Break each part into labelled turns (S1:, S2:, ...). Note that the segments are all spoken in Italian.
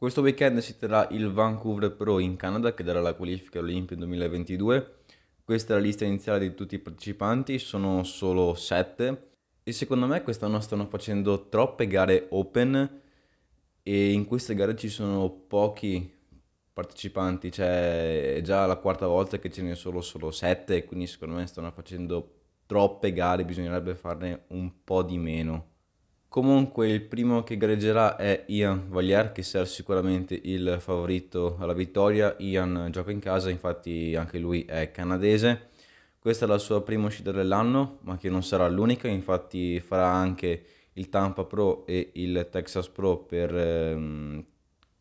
S1: Questo weekend si terrà il Vancouver Pro in Canada che darà la qualifica all'Olimpia 2022. Questa è la lista iniziale di tutti i partecipanti, sono solo 7 e secondo me quest'anno stanno facendo troppe gare open e in queste gare ci sono pochi partecipanti, cioè è già la quarta volta che ce ne sono solo 7 quindi secondo me stanno facendo troppe gare, bisognerebbe farne un po' di meno. Comunque il primo che gareggerà è Ian Valier, che sarà sicuramente il favorito alla vittoria. Ian gioca in casa, infatti anche lui è canadese. Questa è la sua prima uscita dell'anno, ma che non sarà l'unica, infatti farà anche il Tampa Pro e il Texas Pro per ehm,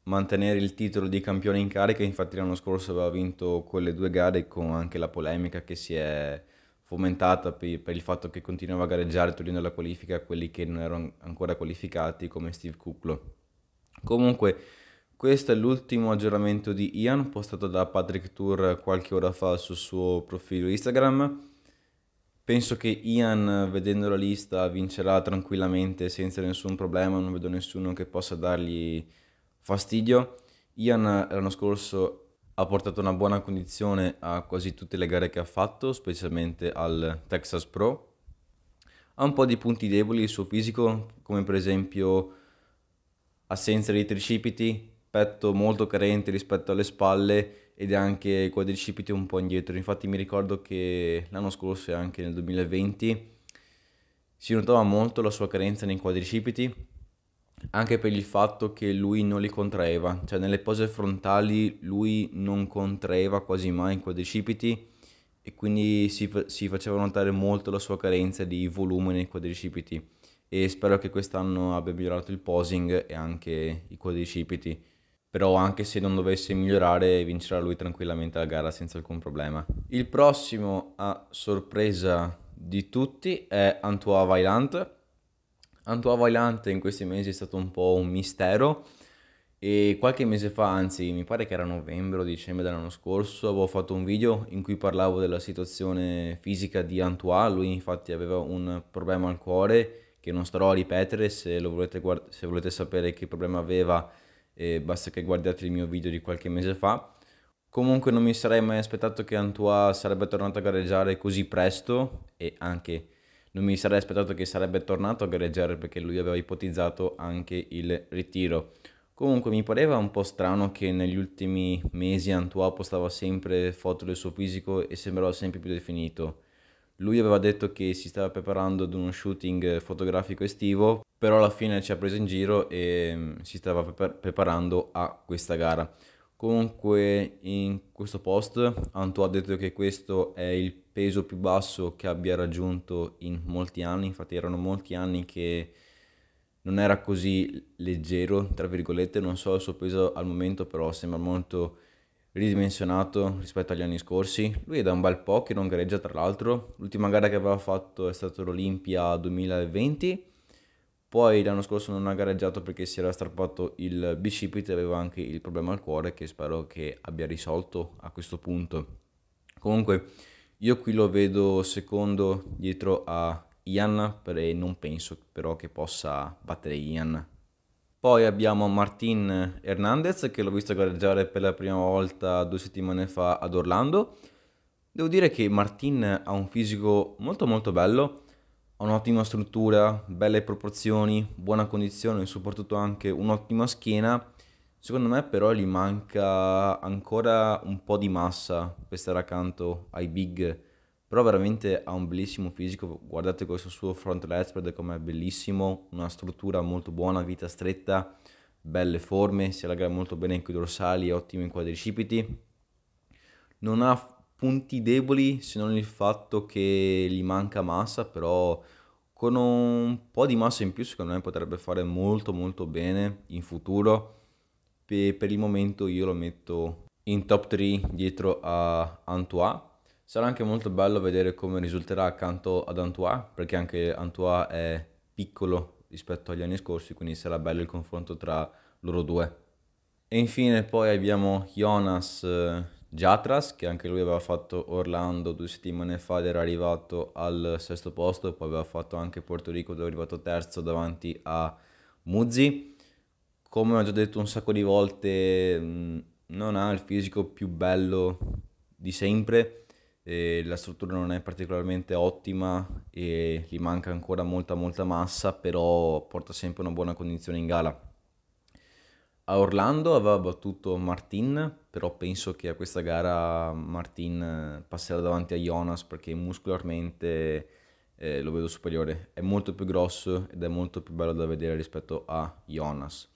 S1: mantenere il titolo di campione in carica. Infatti l'anno scorso aveva vinto quelle due gare con anche la polemica che si è fomentata per, per il fatto che continuava a gareggiare togliendo la qualifica a quelli che non erano ancora qualificati come Steve Kuklo. Comunque questo è l'ultimo aggiornamento di Ian postato da Patrick Tour qualche ora fa sul suo profilo Instagram. Penso che Ian, vedendo la lista, vincerà tranquillamente senza nessun problema, non vedo nessuno che possa dargli fastidio. Ian l'anno scorso ha portato una buona condizione a quasi tutte le gare che ha fatto, specialmente al Texas Pro. Ha un po' di punti deboli il suo fisico, come per esempio assenza di tricipiti, petto molto carente rispetto alle spalle ed anche i quadricipiti un po' indietro. Infatti mi ricordo che l'anno scorso e anche nel 2020 si notava molto la sua carenza nei quadricipiti anche per il fatto che lui non li contraeva, cioè nelle pose frontali lui non contraeva quasi mai in quadricipiti e quindi si, si, faceva notare molto la sua carenza di volume nei quadricipiti e spero che quest'anno abbia migliorato il posing e anche i quadricipiti, però anche se non dovesse migliorare vincerà lui tranquillamente la gara senza alcun problema. Il prossimo a sorpresa di tutti è Antoine Vailant Antoine Antuavalante in questi mesi è stato un po' un mistero e qualche mese fa, anzi mi pare che era novembre o dicembre dell'anno scorso, avevo fatto un video in cui parlavo della situazione fisica di Antoine, lui infatti aveva un problema al cuore che non starò a ripetere, se, volete, guard- se volete, sapere che problema aveva eh, basta che guardiate il mio video di qualche mese fa. Comunque non mi sarei mai aspettato che Antoine sarebbe tornato a gareggiare così presto e anche non mi sarei aspettato che sarebbe tornato a gareggiare perché lui aveva ipotizzato anche il ritiro. Comunque mi pareva un po' strano che negli ultimi mesi Antoine postava sempre foto del suo fisico e sembrava sempre più definito. Lui aveva detto che si stava preparando ad uno shooting fotografico estivo, però alla fine ci ha preso in giro e mm, si stava preparando a questa gara. Comunque in questo post Antoine ha detto che questo è il peso più basso che abbia raggiunto in molti anni, infatti erano molti anni che non era così leggero, tra virgolette, non so il suo peso al momento, però sembra molto ridimensionato rispetto agli anni scorsi. Lui è da un bel po' che non gareggia, tra l'altro. L'ultima gara che aveva fatto è stata l'Olimpia 2020 poi l'anno scorso non ha gareggiato perché si era strappato il bicipite, aveva anche il problema al cuore che spero che abbia risolto a questo punto. Comunque io qui lo vedo secondo dietro a Ian e non penso però che possa battere Ian. Poi abbiamo Martin Hernandez che l'ho visto gareggiare per la prima volta due settimane fa ad Orlando. Devo dire che Martin ha un fisico molto molto bello ha un'ottima struttura, belle proporzioni, buona condizione, e soprattutto anche un'ottima schiena. Secondo me però gli manca ancora un po' di massa per stare accanto ai big, però veramente ha un bellissimo fisico, guardate questo suo front leg spread com'è bellissimo, una struttura molto buona, vita stretta, belle forme, si allarga molto bene anche i dorsali, ottimi in quadricipiti. Non ha punti deboli se non il fatto che gli manca massa, però con un po' di massa in più secondo me potrebbe fare molto molto bene in futuro. E per il momento io lo metto in top 3 dietro a Antoine. Sarà anche molto bello vedere come risulterà accanto ad Antoine, perché anche Antoine è piccolo rispetto agli anni scorsi, quindi sarà bello il confronto tra loro due. E infine poi abbiamo Jonas eh, Jatras, che anche lui aveva fatto Orlando due settimane fa ed era arrivato al sesto posto, poi aveva fatto anche Porto Rico dove è arrivato terzo davanti a Muzzi. Come ho già detto un sacco di volte, mm, non ha il fisico più bello di sempre, la struttura non è particolarmente ottima e gli manca ancora molta molta massa, però porta sempre una buona condizione in gara a Orlando aveva battuto Martin, però penso che a questa gara Martin eh, passerà davanti a Jonas perché muscolarmente eh, lo vedo superiore. È molto più grosso ed è molto più bello da vedere rispetto a Jonas.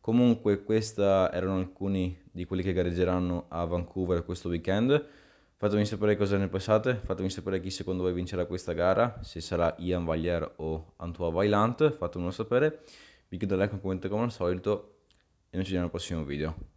S1: Comunque questi erano alcuni di quelli che gareggeranno a Vancouver questo weekend. Fatemi sapere cosa ne pensate, fatemi sapere chi secondo voi vincerà questa gara, se sarà Ian Valier o Antoine Vailant, fatemelo sapere. Vi chiedo like, e un commento come al solito e noi ci vediamo al prossimo video.